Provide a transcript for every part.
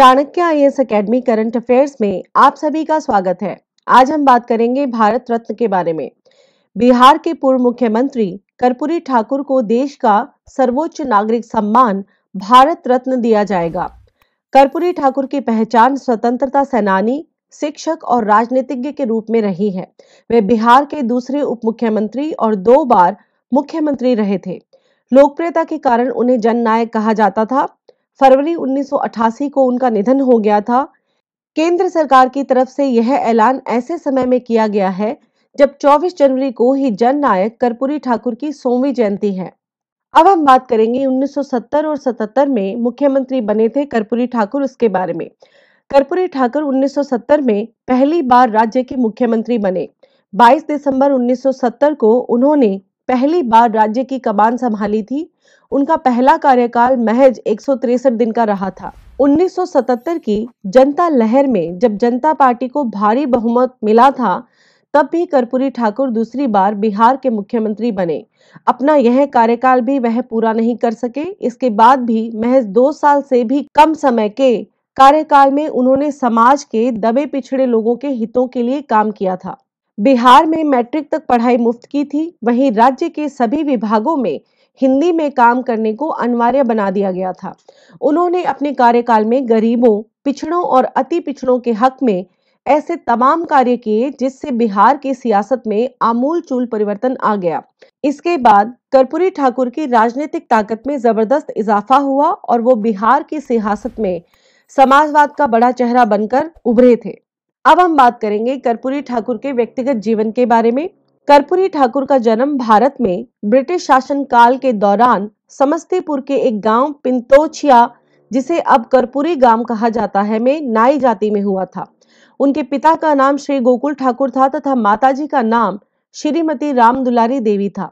Chanakya I S academy current affairs में आप सभी का स्वागत है आज हम बात करेंगे भारत रत्न के बारे में बिहार के पूर्व मुख्यमंत्री कर्पूरी ठाकुर को देश का सर्वोच्च नागरिक सम्मान भारत रत्न दिया जाएगा कर्पूरी ठाकुर की पहचान स्वतंत्रता सेनानी शिक्षक और राजनीतिज्ञ के रूप में रही है वे बिहार के दूसरे उप मुख्यमंत्री और दो बार मुख्यमंत्री रहे थे लोकप्रियता के कारण उन्हें जननायक कहा जाता था फरवरी 1988 को उनका निधन हो गया था केंद्र सरकार की तरफ से यह ऐलान ऐसे समय में किया गया है जब 24 जनवरी को ही जन नायक कर्पूरी ठाकुर की सोमवी जयंती है अब हम बात करेंगे 1970 और 77 में मुख्यमंत्री बने थे कर्पूरी ठाकुर उसके बारे में कर्पूरी ठाकुर 1970 में पहली बार राज्य के मुख्यमंत्री बने 22 दिसंबर 1970 को उन्होंने पहली बार राज्य की कमान संभाली थी उनका पहला कार्यकाल महज एक दिन का रहा था 1977 की जनता लहर में जब जनता पार्टी को भारी बहुमत मिला था तब भी कर्पूरी ठाकुर दूसरी बार बिहार के मुख्यमंत्री बने अपना यह कार्यकाल भी वह पूरा नहीं कर सके इसके बाद भी महज दो साल से भी कम समय के कार्यकाल में उन्होंने समाज के दबे पिछड़े लोगों के हितों के लिए काम किया था बिहार में मैट्रिक तक पढ़ाई मुफ्त की थी वहीं राज्य के सभी विभागों में हिंदी में काम करने को अनिवार्य बना दिया गया था उन्होंने अपने कार्यकाल में गरीबों पिछड़ों और अति पिछड़ों के हक में ऐसे तमाम कार्य किए जिससे बिहार की सियासत में आमूल चूल परिवर्तन आ गया इसके बाद कर्पूरी ठाकुर की राजनीतिक ताकत में जबरदस्त इजाफा हुआ और वो बिहार की सियासत में समाजवाद का बड़ा चेहरा बनकर उभरे थे अब हम बात करेंगे कर्पूरी ठाकुर के व्यक्तिगत जीवन के बारे में कर्पूरी ठाकुर का जन्म भारत में ब्रिटिश शासन काल के दौरान समस्तीपुर के एक गांव पिंतोछिया जिसे अब कर्पूरी गांव कहा जाता है में नाई जाति में हुआ था उनके पिता का नाम श्री गोकुल ठाकुर था तथा माताजी का नाम श्रीमती राम दुलारी देवी था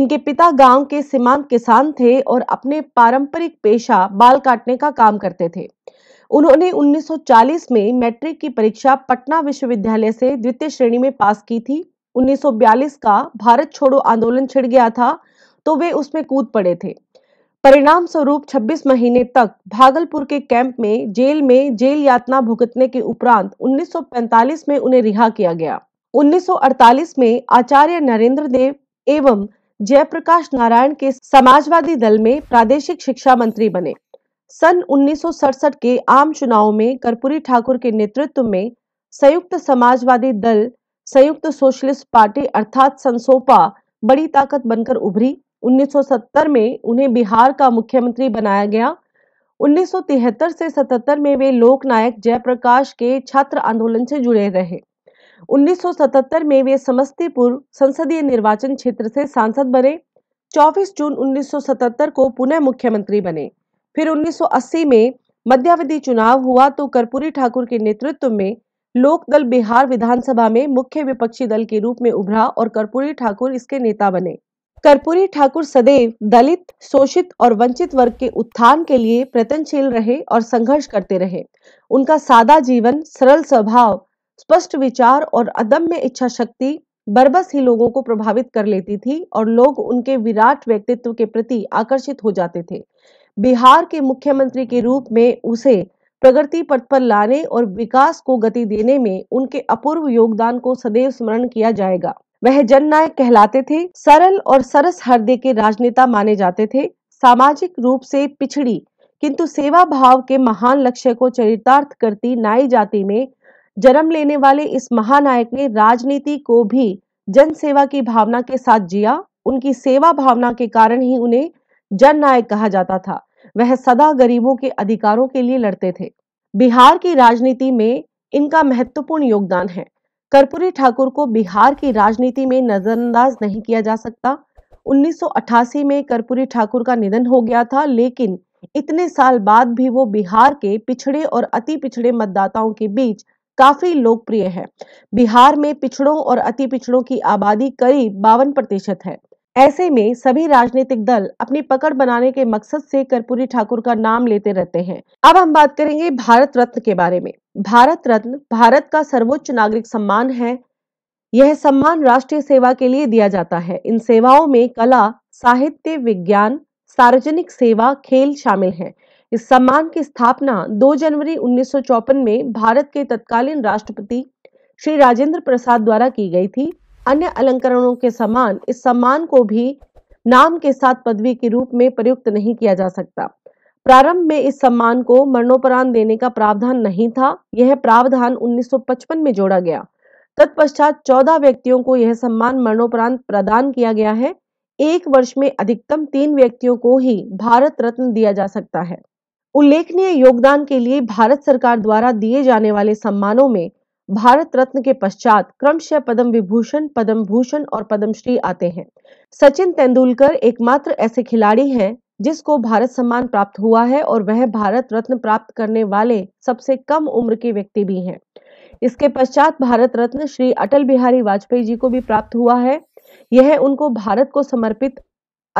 इनके पिता गांव के सीमांत किसान थे और अपने पारंपरिक पेशा बाल काटने का काम करते थे उन्होंने 1940 में मैट्रिक की परीक्षा पटना विश्वविद्यालय से द्वितीय श्रेणी में पास की थी 1942 का भारत छोड़ो आंदोलन छिड़ गया था तो वे उसमें कूद पड़े थे परिणाम स्वरूप 26 महीने तक भागलपुर के कैंप में जेल में जेल यातना भुगतने के उपरांत 1945 में उन्हें रिहा किया गया 1948 में आचार्य नरेंद्र देव एवं जयप्रकाश नारायण के समाजवादी दल में प्रादेशिक शिक्षा मंत्री बने सन 1967 के आम चुनाव में कर्पूरी ठाकुर के नेतृत्व में संयुक्त समाजवादी दल संयुक्त सोशलिस्ट पार्टी अर्थात संसोपा बड़ी ताकत बनकर उभरी 1970 में उन्हें बिहार का मुख्यमंत्री बनाया गया 1973 से 77 में वे लोकनायक जयप्रकाश के छात्र आंदोलन से जुड़े रहे 1977 में वे समस्तीपुर संसदीय निर्वाचन क्षेत्र से सांसद बने 24 जून 1977 को पुनः मुख्यमंत्री बने फिर 1980 में मध्यावधि चुनाव हुआ तो कर्पूरी ठाकुर के नेतृत्व में लोकदल बिहार विधानसभा में मुख्य विपक्षी दल के रूप में उभरा और कर्पूरी ठाकुर इसके नेता बने कर्पूरी ठाकुर सदैव दलित शोषित और वंचित वर्ग के उत्थान के लिए प्रयत्नशील रहे और संघर्ष करते रहे उनका सादा जीवन सरल स्वभाव स्पष्ट विचार और अदम्य इच्छा शक्ति बरबस ही लोगों को प्रभावित कर लेती थी और लोग उनके विराट व्यक्तित्व के प्रति आकर्षित हो जाते थे बिहार के मुख्यमंत्री के रूप में उसे प्रगति पथ पर लाने और विकास को गति देने में उनके अपूर्व योगदान को सदैव स्मरण किया जाएगा वह जननायक कहलाते थे सरल और सरस हृदय के राजनेता माने जाते थे सामाजिक रूप से पिछड़ी किंतु सेवा भाव के महान लक्ष्य को चरितार्थ करती नाई जाति में जन्म लेने वाले इस महानायक ने राजनीति को भी जनसेवा की भावना के साथ जिया उनकी सेवा भावना के कारण ही उन्हें जन नायक कहा जाता था वह सदा गरीबों के अधिकारों के लिए लड़ते थे बिहार की राजनीति में इनका महत्वपूर्ण योगदान है कर्पूरी ठाकुर को बिहार की राजनीति में नजरअंदाज नहीं किया जा सकता 1988 में कर्पूरी ठाकुर का निधन हो गया था लेकिन इतने साल बाद भी वो बिहार के पिछड़े और अति पिछड़े मतदाताओं के बीच काफी लोकप्रिय है बिहार में पिछड़ों और अति पिछड़ों की आबादी करीब बावन प्रतिशत है ऐसे में सभी राजनीतिक दल अपनी पकड़ बनाने के मकसद से कर्पूरी ठाकुर का नाम लेते रहते हैं अब हम बात करेंगे भारत रत्न के बारे में भारत रत्न भारत का सर्वोच्च नागरिक सम्मान है यह सम्मान राष्ट्रीय सेवा के लिए दिया जाता है इन सेवाओं में कला साहित्य विज्ञान सार्वजनिक सेवा खेल शामिल हैं। इस सम्मान की स्थापना 2 जनवरी उन्नीस में भारत के तत्कालीन राष्ट्रपति श्री राजेंद्र प्रसाद द्वारा की गई थी अन्य अलंकरणों के समान इस सम्मान को भी नाम के साथ पदवी के रूप में प्रयुक्त नहीं किया जा सकता प्रारंभ में इस सम्मान को मरणोपरांत देने का प्रावधान नहीं था यह प्रावधान 1955 में जोड़ा गया तत्पश्चात 14 व्यक्तियों को यह सम्मान मरणोपरांत प्रदान किया गया है एक वर्ष में अधिकतम तीन व्यक्तियों को ही भारत रत्न दिया जा सकता है उल्लेखनीय योगदान के लिए भारत सरकार द्वारा दिए जाने वाले सम्मानों में भारत रत्न के पश्चात क्रमशः पद्म विभूषण पद्म भूषण और पद्मश्री आते हैं सचिन तेंदुलकर एकमात्र ऐसे खिलाड़ी हैं जिसको भारत सम्मान प्राप्त हुआ है और वह भारत रत्न प्राप्त करने वाले सबसे कम उम्र के व्यक्ति भी हैं इसके पश्चात भारत रत्न श्री अटल बिहारी वाजपेयी जी को भी प्राप्त हुआ है यह उनको भारत को समर्पित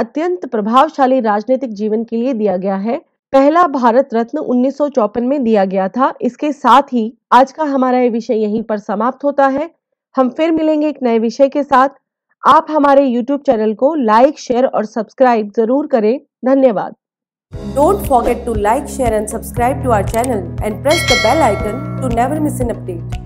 अत्यंत प्रभावशाली राजनीतिक जीवन के लिए दिया गया है पहला भारत रत्न उन्नीस में दिया गया था इसके साथ ही आज का हमारा ये विषय यहीं पर समाप्त होता है हम फिर मिलेंगे एक नए विषय के साथ आप हमारे YouTube चैनल को लाइक शेयर और सब्सक्राइब जरूर करें धन्यवाद don't forget to like share and subscribe to our channel and press the bell icon to never miss an update